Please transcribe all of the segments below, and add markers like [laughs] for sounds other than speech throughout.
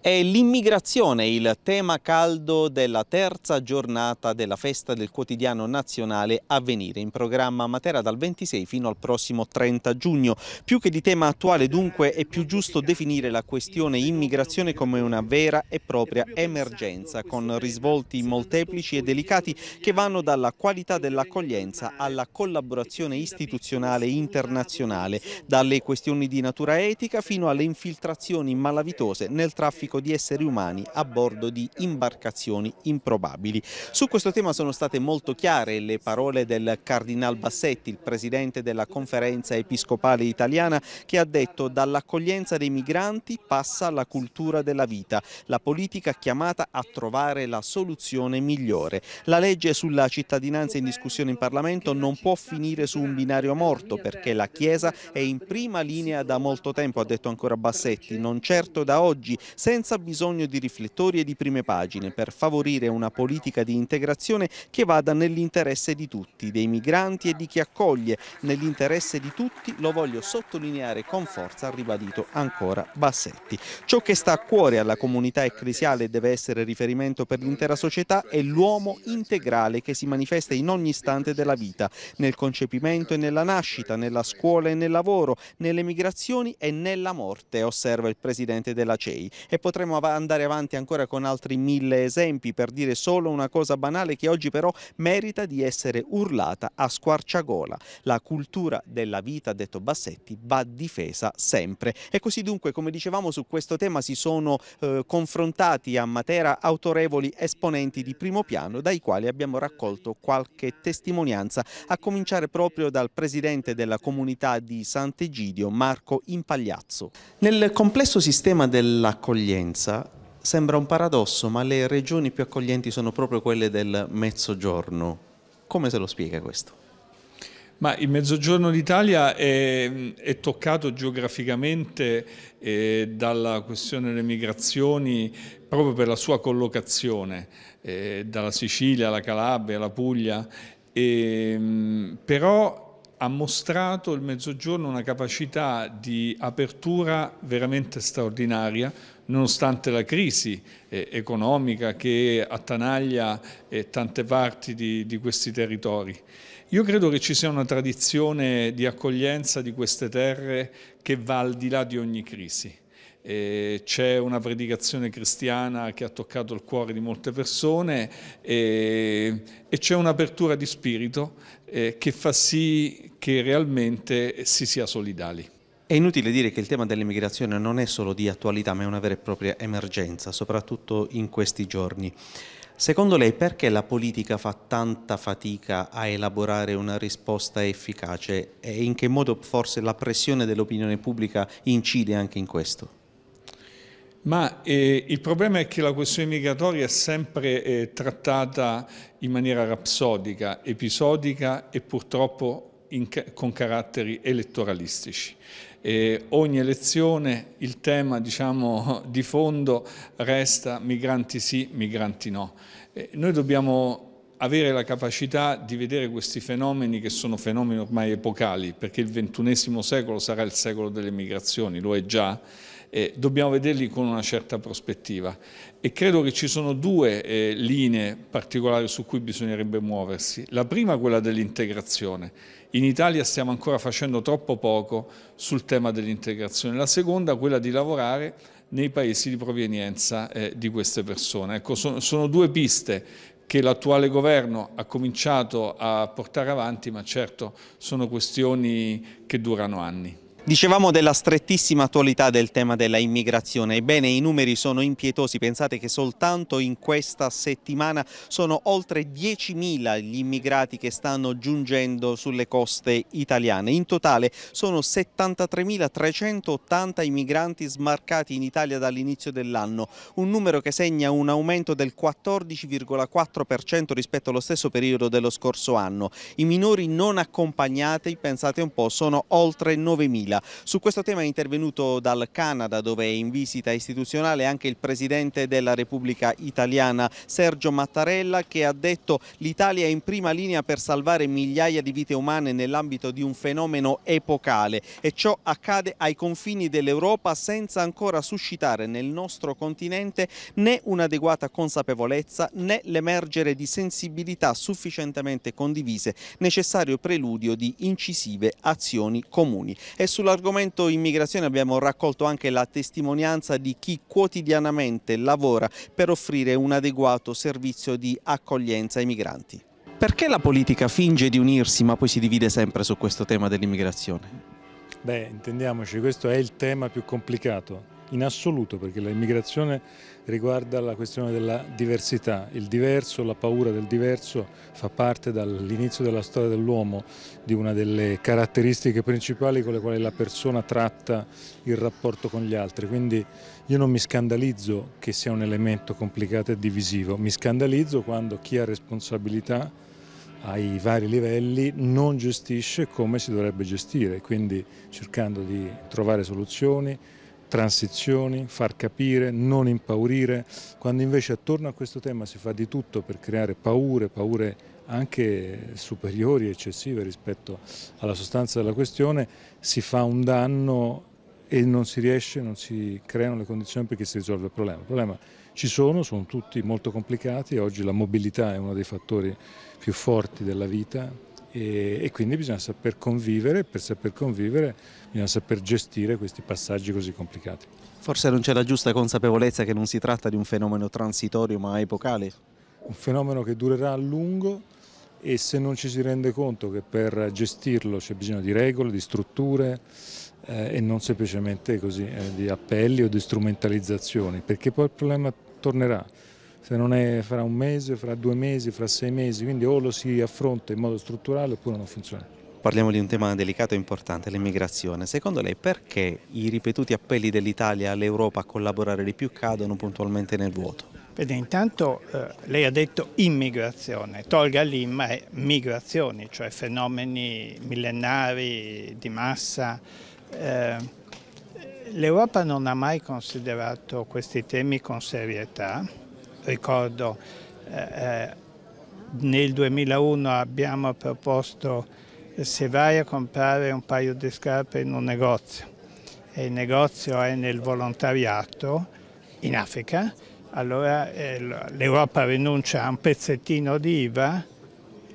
È l'immigrazione il tema caldo della terza giornata della festa del quotidiano nazionale Avvenire, in programma Matera dal 26 fino al prossimo 30 giugno. Più che di tema attuale dunque è più giusto definire la questione immigrazione come una vera e propria emergenza, con risvolti molteplici e delicati che vanno dalla qualità dell'accoglienza alla collaborazione istituzionale internazionale, dalle questioni di natura etica fino alle infiltrazioni malavitose nel traffico traffico di esseri umani a bordo di imbarcazioni improbabili. Su questo tema sono state molto chiare le parole del Cardinal Bassetti, il presidente della conferenza episcopale italiana, che ha detto dall'accoglienza dei migranti passa la cultura della vita, la politica chiamata a trovare la soluzione migliore. La legge sulla cittadinanza in discussione in Parlamento non può finire su un binario morto perché la Chiesa è in prima linea da molto tempo, ha detto ancora Bassetti, non certo da oggi, senza senza bisogno di riflettori e di prime pagine per favorire una politica di integrazione che vada nell'interesse di tutti, dei migranti e di chi accoglie. Nell'interesse di tutti lo voglio sottolineare con forza, ha ribadito ancora Bassetti. Ciò che sta a cuore alla comunità ecclesiale e deve essere riferimento per l'intera società è l'uomo integrale che si manifesta in ogni istante della vita, nel concepimento e nella nascita, nella scuola e nel lavoro, nelle migrazioni e nella morte, osserva il presidente della CEI. E potremmo av andare avanti ancora con altri mille esempi per dire solo una cosa banale che oggi però merita di essere urlata a squarciagola. La cultura della vita, ha detto Bassetti, va difesa sempre. E così dunque, come dicevamo, su questo tema si sono eh, confrontati a Matera autorevoli esponenti di primo piano dai quali abbiamo raccolto qualche testimonianza, a cominciare proprio dal presidente della comunità di Sant'Egidio, Marco Impagliazzo. Nel complesso sistema dell'accoglienza accoglienza sembra un paradosso, ma le regioni più accoglienti sono proprio quelle del Mezzogiorno. Come se lo spiega questo? Ma il mezzogiorno d'Italia è, è, toccato geograficamente eh, dalla questione delle migrazioni proprio per la sua collocazione, eh, dalla Sicilia alla Calabria, alla Puglia, e, ehm, però ha mostrato il Mezzogiorno una capacità di apertura veramente straordinaria nonostante la crisi eh, economica che attanaglia eh, tante parti di, di questi territori. Io credo che ci sia una tradizione di accoglienza di queste terre che va al di là di ogni crisi c'è una predicazione cristiana che ha toccato il cuore di molte persone e, e c'è un'apertura di spirito eh, che fa sì che realmente si sia solidali. È inutile dire che il tema dell'immigrazione non è solo di attualità, ma è una vera e propria emergenza, soprattutto in questi giorni. Secondo lei perché la politica fa tanta fatica a elaborare una risposta efficace e in che modo forse la pressione dell'opinione pubblica incide anche in questo? Ma eh, il problema è che la questione migratoria è sempre eh, trattata in maniera rapsodica, episodica e purtroppo in, con caratteri elettoralistici. Eh, ogni elezione il tema diciamo, [laughs] di fondo resta migranti sì, migranti no. Eh, noi dobbiamo avere la capacità di vedere questi fenomeni che sono fenomeni ormai epocali, perché il ventunesimo secolo sarà il secolo delle migrazioni, lo è già, eh, dobbiamo vederli con una certa prospettiva e credo che ci sono due eh, linee particolari su cui bisognerebbe muoversi. La prima è quella dell'integrazione. In Italia stiamo ancora facendo troppo poco sul tema dell'integrazione. La seconda è quella di lavorare nei paesi di provenienza eh, di queste persone. Ecco, sono, sono due piste che l'attuale governo ha cominciato a portare avanti, ma certo sono questioni che durano anni. Dicevamo della strettissima attualità del tema della immigrazione, ebbene i numeri sono impietosi, pensate che soltanto in questa settimana sono oltre 10.000 gli immigrati che stanno giungendo sulle coste italiane, in totale sono 73.380 i migranti smarcati in Italia dall'inizio dell'anno, un numero che segna un aumento del 14,4% rispetto allo stesso periodo dello scorso anno. I minori non accompagnati, pensate un po', sono oltre 9.000. 2000. Su questo tema è intervenuto dal Canada dove è in visita istituzionale anche il Presidente della Repubblica Italiana Sergio Mattarella che ha detto l'Italia è in prima linea per salvare migliaia di vite umane nell'ambito di un fenomeno epocale e ciò accade ai confini dell'Europa senza ancora suscitare nel nostro continente né un'adeguata consapevolezza né l'emergere di sensibilità sufficientemente condivise, necessario preludio di incisive azioni comuni. E sulla Sull'argomento immigrazione abbiamo raccolto anche la testimonianza di chi quotidianamente lavora per offrire un adeguato servizio di accoglienza ai migranti. Perché la politica finge di unirsi ma poi si divide sempre su questo tema dell'immigrazione? Beh, intendiamoci, questo è il tema più complicato in assoluto perché l'immigrazione riguarda la questione della diversità, il diverso, la paura del diverso fa parte dall'inizio della storia dell'uomo di una delle caratteristiche principali con le quali la persona tratta il rapporto con gli altri, quindi io non mi scandalizzo che sia un elemento complicato e divisivo, mi scandalizzo quando chi ha responsabilità ai vari livelli non gestisce come si dovrebbe gestire, quindi cercando di trovare soluzioni, transizioni, far capire, non impaurire, quando invece attorno a questo tema si fa di tutto per creare paure, paure anche superiori, eccessive rispetto alla sostanza della questione, si fa un danno e non si riesce, non si creano le condizioni perché si risolve il problema. Il problema ci sono, sono tutti molto complicati, oggi la mobilità è uno dei fattori più forti della vita, e, e quindi bisogna saper convivere, per saper convivere bisogna saper gestire questi passaggi così complicati. Forse non c'è la giusta consapevolezza che non si tratta di un fenomeno transitorio ma epocale? Un fenomeno che durerà a lungo e se non ci si rende conto che per gestirlo c'è bisogno di regole, di strutture eh, e non semplicemente così, eh, di appelli o di strumentalizzazioni, perché poi il problema tornerà se non è fra un mese, fra due mesi, fra sei mesi, quindi o lo si affronta in modo strutturale oppure non funziona. Parliamo di un tema delicato e importante, l'immigrazione. Secondo lei perché i ripetuti appelli dell'Italia all'Europa a collaborare di più cadono puntualmente nel vuoto? Vede, intanto eh, lei ha detto immigrazione, tolga l'imma è migrazioni, cioè fenomeni millenari di massa. Eh, L'Europa non ha mai considerato questi temi con serietà ricordo eh, eh nel 2001 abbiamo proposto eh, se vai a comprare un paio di scarpe in un negozio e il negozio è nel volontariato in Africa, allora eh, l'Europa rinuncia a un pezzettino di IVA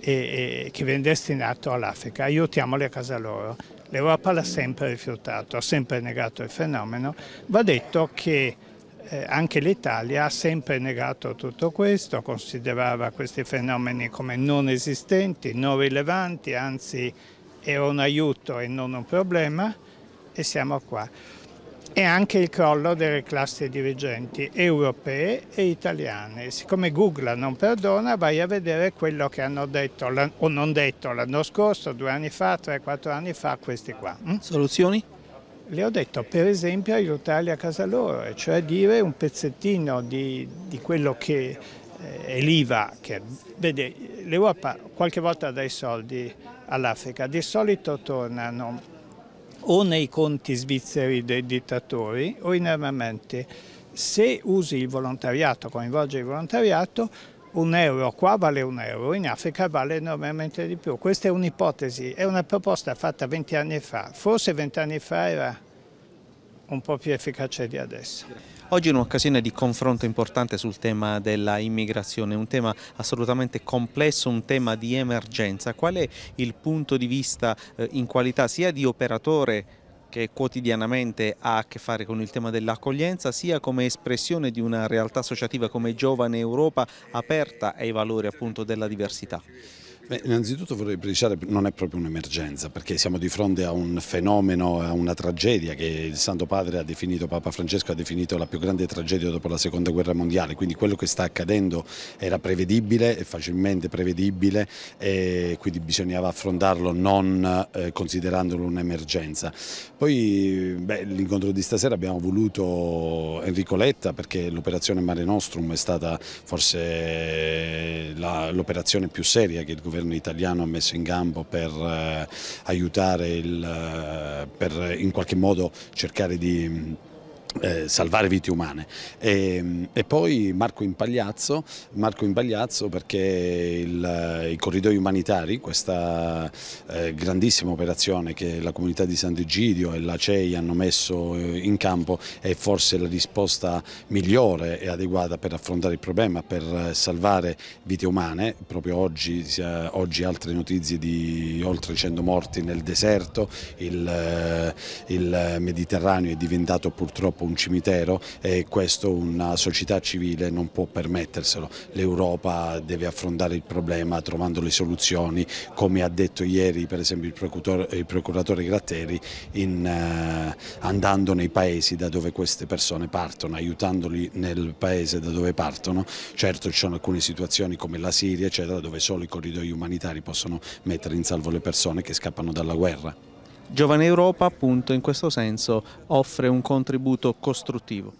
e, e, che viene destinato all'Africa, aiutiamoli a casa loro. L'Europa l'ha sempre rifiutato, ha sempre negato il fenomeno. Va detto che eh, anche l'Italia ha sempre negato tutto questo, considerava questi fenomeni come non esistenti, non rilevanti, anzi era un aiuto e non un problema e siamo qua. E anche il crollo delle classi dirigenti europee e italiane. Siccome Google non perdona, vai a vedere quello che hanno detto o non detto l'anno scorso, due anni fa, tre, quattro anni fa, questi qua. Mm? Soluzioni? Le ho detto per esempio aiutarli a casa loro, cioè dire un pezzettino di, di quello che eh, è l'IVA, vede l'Europa qualche volta dà i soldi all'Africa, di solito tornano o nei conti svizzeri dei dittatori o in armamenti. Se usi il volontariato, coinvolge il volontariato, un euro qua vale un euro, in Africa vale enormemente di più. Questa è un'ipotesi, è una proposta fatta 20 anni fa, forse 20 anni fa era un po' più efficace di adesso. Oggi è un'occasione di confronto importante sul tema della immigrazione, un tema assolutamente complesso, un tema di emergenza. Qual è il punto di vista eh, in qualità sia di operatore che quotidianamente ha a che fare con il tema dell'accoglienza, sia come espressione di una realtà associativa come Giovane Europa aperta ai valori appunto della diversità. Beh, innanzitutto vorrei precisare che non è proprio un'emergenza perché siamo di fronte a un fenomeno, a una tragedia che il Santo Padre ha definito, Papa Francesco ha definito la più grande tragedia dopo la Seconda Guerra Mondiale, quindi quello che sta accadendo era prevedibile, è facilmente prevedibile e quindi bisognava affrontarlo non eh, considerandolo un'emergenza. Poi l'incontro di stasera abbiamo voluto Enrico Letta perché l'operazione Mare Nostrum è stata forse eh, l'operazione più seria che il governo governo italiano ha messo in gambo per eh, aiutare, il, eh, per eh, in qualche modo cercare di eh, salvare vite umane. E, ehm, e, poi Marco Impagliazzo, Marco Impagliazzo perché il, i corridoi umanitari, questa eh, grandissima operazione che la comunità di Sant'Egidio e la CEI hanno messo eh, in campo è forse la risposta migliore e adeguata per affrontare il problema, per eh, salvare vite umane. Proprio oggi, oggi altre notizie di oltre 100 morti nel deserto, il, eh, il Mediterraneo è diventato purtroppo dopo un cimitero e questo una società civile non può permetterselo. L'Europa deve affrontare il problema trovando le soluzioni, come ha detto ieri per esempio il procuratore, il procuratore Gratteri, in, eh, andando nei paesi da dove queste persone partono, aiutandoli nel paese da dove partono. Certo ci sono alcune situazioni come la Siria eccetera, dove solo i corridoi umanitari possono mettere in salvo le persone che scappano dalla guerra. Giovane Europa appunto in questo senso offre un contributo costruttivo.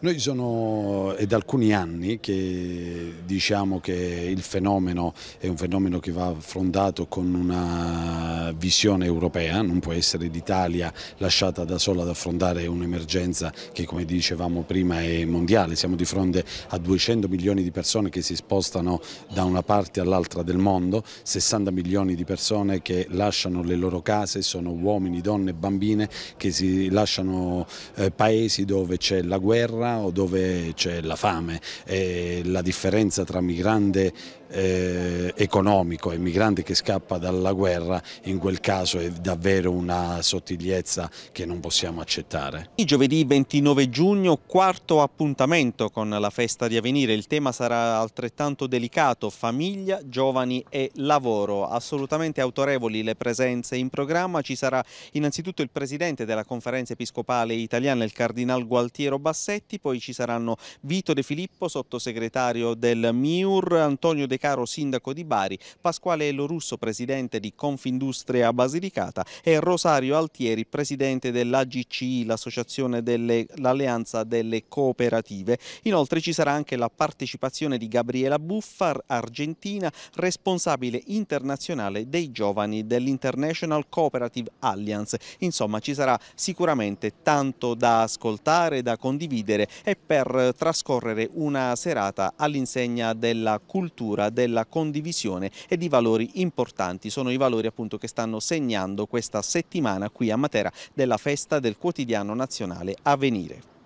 Noi sono, è da alcuni anni che diciamo che il fenomeno è un fenomeno che va affrontato con una visione europea, non può essere l'Italia lasciata da sola ad affrontare un'emergenza che come dicevamo prima è mondiale, siamo di fronte a 200 milioni di persone che si spostano da una parte all'altra del mondo, 60 milioni di persone che lasciano le loro case, sono uomini, donne, bambine che si lasciano eh, paesi dove c'è la guerra, o dove c'è la fame. E la differenza tra migrante eh, economico e migrante che scappa dalla guerra, in quel caso è davvero una sottigliezza che non possiamo accettare. Il giovedì 29 giugno, quarto appuntamento con la festa di avvenire, il tema sarà altrettanto delicato, famiglia, giovani e lavoro, assolutamente autorevoli le presenze in programma, ci sarà innanzitutto il presidente della conferenza episcopale italiana, il cardinal Gualtiero Bassetti, poi ci saranno Vito De Filippo, sottosegretario del MIUR, Antonio De caro sindaco di Bari, Pasquale Lorusso presidente di Confindustria Basilicata e Rosario Altieri presidente dell'AGCI, l'associazione dell'alleanza delle cooperative. Inoltre ci sarà anche la partecipazione di Gabriela Buffar, argentina, responsabile internazionale dei giovani dell'International Cooperative Alliance. Insomma ci sarà sicuramente tanto da ascoltare, da condividere e per trascorrere una serata all'insegna della cultura della condivisione e di valori importanti. Sono i valori appunto che stanno segnando questa settimana qui a Matera della festa del quotidiano nazionale Avenire.